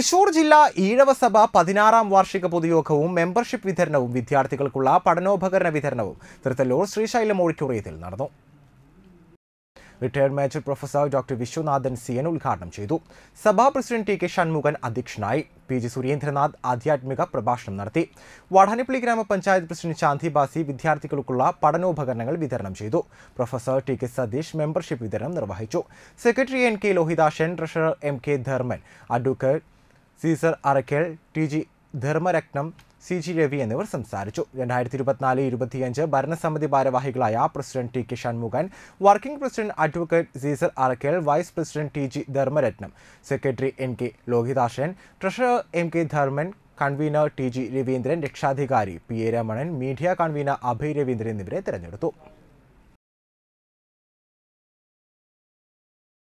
തൃശൂർ ജില്ലാ ഈഴവസഭ പതിനാറാം വാർഷിക പൊതുയോഗവും മെമ്പർഷിപ്പ് വിതരണവും വിദ്യാർത്ഥികൾക്കുള്ള പഠനോപകരണ വിതരണവും തൃത്തല്ലൂർ ശ്രീശൈലം ഓഡിറ്റോറിയത്തിൽ നടന്നു retired major professor doctor Viswanathan N ഉദ്ഘാടനം ചെയ്തു സഭാ പ്രസിഡന്റ് ടി കെ ഷൺമുഖൻ അധ്യക്ഷനായി പി ജി സുരേന്ദ്രനാഥ് ആധ്യാത്മിക പ്രഭാഷണം നടത്തി വടനപ്പള്ളി ഗ്രാമപഞ്ചായത്ത് പ്രസിഡന്റ് ശാന്തി ബാസി വിദ്യാർത്ഥികൾക്കുള്ള പഠനോപകരണങ്ങൾ വിതരണം ചെയ്തു professor T K Satheesh membership വിതരണം നിർവഹിച്ചു secretary N K Lohithashan treasurer M K Dharman advocate Caesar Arakkal T G Dharmaratnam C G Ravi എന്നിവർ സംസാരിച്ചു രണ്ടായിരത്തി ഇരുപത്തിനാല് ഇരുപത്തിയഞ്ച് ഭരണസമിതി ഭാരവാഹികളായ president T K Shanmughan working president advocate Caesar Arakkal vice president T G Dharmaratnam secretary N K Lohithashan treasurer M K Dharman convener T G Raveendran രക്ഷാധികാരി P A Ramanan media convener Abhay Raveendran എന്നിവരെ തെരഞ്ഞെടുത്തു